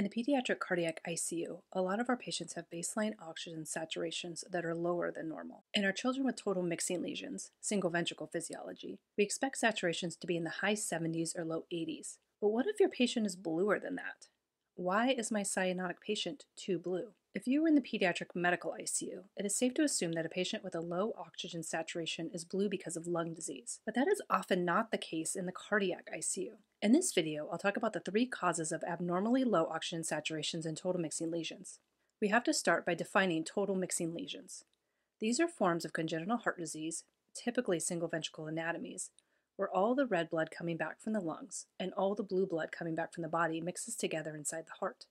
In the pediatric cardiac ICU, a lot of our patients have baseline oxygen saturations that are lower than normal. In our children with total mixing lesions, single ventricle physiology, we expect saturations to be in the high 70s or low 80s. But what if your patient is bluer than that? Why is my cyanotic patient too blue? If you are in the pediatric medical ICU, it is safe to assume that a patient with a low oxygen saturation is blue because of lung disease, but that is often not the case in the cardiac ICU. In this video, I'll talk about the three causes of abnormally low oxygen saturations in total mixing lesions. We have to start by defining total mixing lesions. These are forms of congenital heart disease, typically single ventricle anatomies, where all the red blood coming back from the lungs and all the blue blood coming back from the body mixes together inside the heart.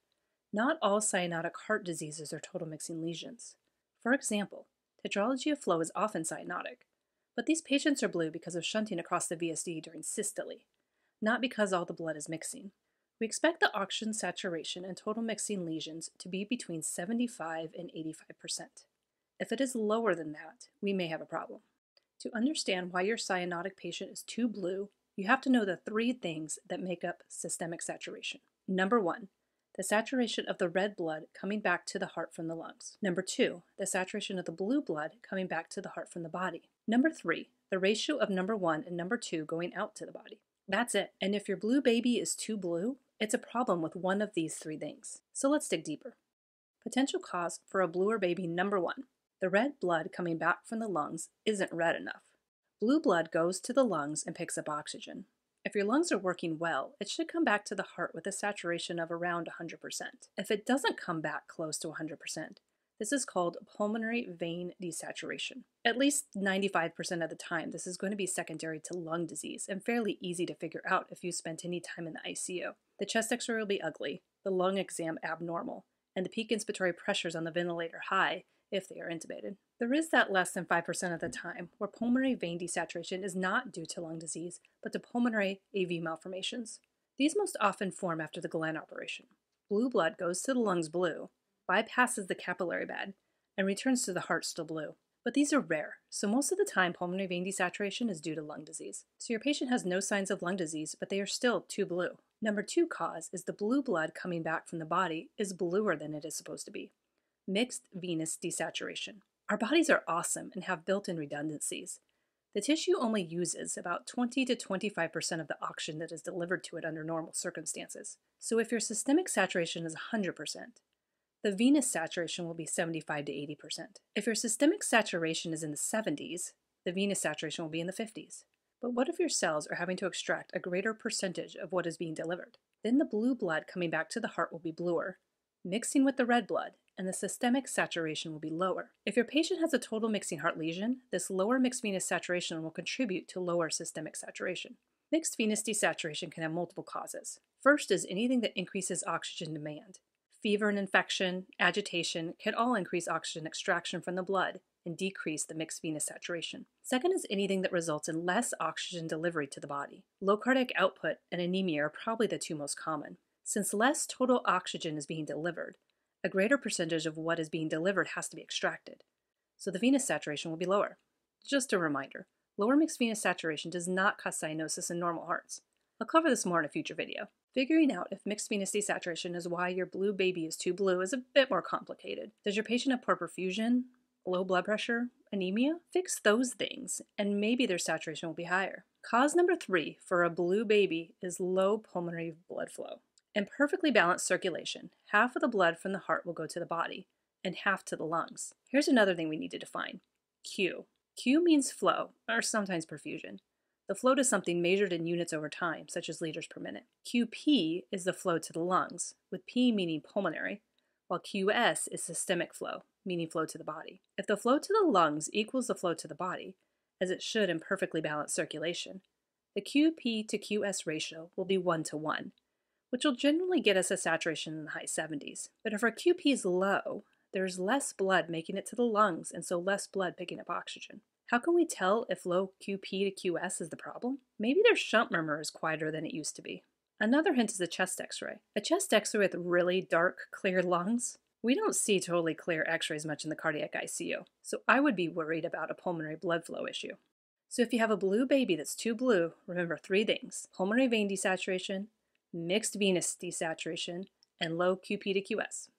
Not all cyanotic heart diseases are total mixing lesions. For example, tetralogy of flow is often cyanotic, but these patients are blue because of shunting across the VSD during systole, not because all the blood is mixing. We expect the oxygen saturation and total mixing lesions to be between 75 and 85%. If it is lower than that, we may have a problem. To understand why your cyanotic patient is too blue, you have to know the three things that make up systemic saturation. Number one, the saturation of the red blood coming back to the heart from the lungs. Number two, the saturation of the blue blood coming back to the heart from the body. Number three, the ratio of number one and number two going out to the body. That's it. And if your blue baby is too blue, it's a problem with one of these three things. So let's dig deeper. Potential cause for a bluer baby number one the red blood coming back from the lungs isn't red enough. Blue blood goes to the lungs and picks up oxygen. If your lungs are working well, it should come back to the heart with a saturation of around 100%. If it doesn't come back close to 100%, this is called pulmonary vein desaturation. At least 95% of the time, this is going to be secondary to lung disease and fairly easy to figure out if you spent any time in the ICU. The chest x ray will be ugly, the lung exam abnormal, and the peak inspiratory pressures on the ventilator high, if they are intubated. There is that less than 5% of the mm. time where pulmonary vein desaturation is not due to lung disease, but to pulmonary AV malformations. These most often form after the Glenn operation. Blue blood goes to the lungs blue, bypasses the capillary bed, and returns to the heart still blue. But these are rare, so most of the time pulmonary vein desaturation is due to lung disease. So your patient has no signs of lung disease, but they are still too blue. Number two cause is the blue blood coming back from the body is bluer than it is supposed to be mixed venous desaturation. Our bodies are awesome and have built in redundancies. The tissue only uses about 20 to 25% of the oxygen that is delivered to it under normal circumstances. So if your systemic saturation is 100%, the venous saturation will be 75 to 80%. If your systemic saturation is in the 70s, the venous saturation will be in the 50s. But what if your cells are having to extract a greater percentage of what is being delivered? Then the blue blood coming back to the heart will be bluer, mixing with the red blood and the systemic saturation will be lower. If your patient has a total mixing heart lesion, this lower mixed venous saturation will contribute to lower systemic saturation. Mixed venous desaturation can have multiple causes. First is anything that increases oxygen demand. Fever and infection, agitation can all increase oxygen extraction from the blood and decrease the mixed venous saturation. Second is anything that results in less oxygen delivery to the body. Low cardiac output and anemia are probably the two most common. Since less total oxygen is being delivered, a greater percentage of what is being delivered has to be extracted, so the venous saturation will be lower. Just a reminder, lower mixed venous saturation does not cause cyanosis in normal hearts. I'll cover this more in a future video. Figuring out if mixed venous desaturation is why your blue baby is too blue is a bit more complicated. Does your patient have poor perfusion, low blood pressure, anemia? Fix those things, and maybe their saturation will be higher. Cause number three for a blue baby is low pulmonary blood flow. In perfectly balanced circulation, half of the blood from the heart will go to the body and half to the lungs. Here's another thing we need to define Q. Q means flow, or sometimes perfusion. The flow to something measured in units over time, such as liters per minute. QP is the flow to the lungs, with P meaning pulmonary, while QS is systemic flow, meaning flow to the body. If the flow to the lungs equals the flow to the body, as it should in perfectly balanced circulation, the QP to QS ratio will be 1 to 1, which will generally get us a saturation in the high 70s. But if our QP is low, there's less blood making it to the lungs and so less blood picking up oxygen. How can we tell if low QP to QS is the problem? Maybe their shunt murmur is quieter than it used to be. Another hint is a chest x-ray. A chest x-ray with really dark, clear lungs? We don't see totally clear x-rays much in the cardiac ICU, so I would be worried about a pulmonary blood flow issue. So if you have a blue baby that's too blue, remember three things. Pulmonary vein desaturation, mixed venous desaturation, and low QP to QS.